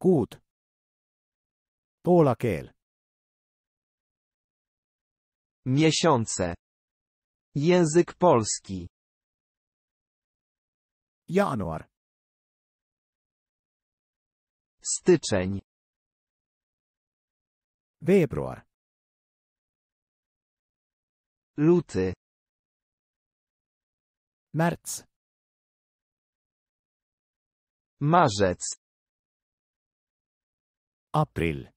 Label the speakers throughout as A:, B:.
A: Gut. Polakel. Miesiące. Język polski. Januar. Styczeń. Februar. Luty. Marzec. April.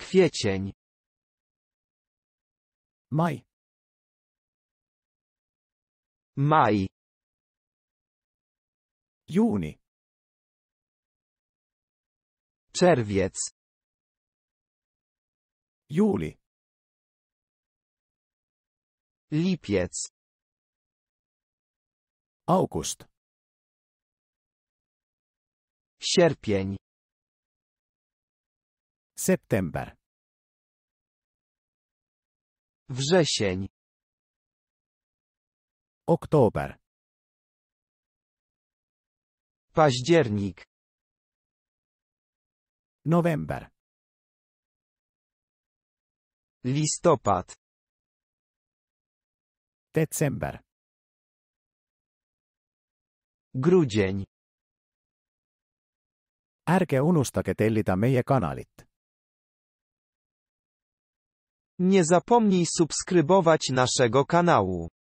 A: Kwiecień. Maj. Maj. Juni. Czerwiec. Juli. Lipiec. August. Sierpień. September. Wrzesień. Oktober. Październik. November. Listopad. December. Grudzień. Ärge unustage tellida meie kanalit. Nie zapomnij subskrybować naszego kanału.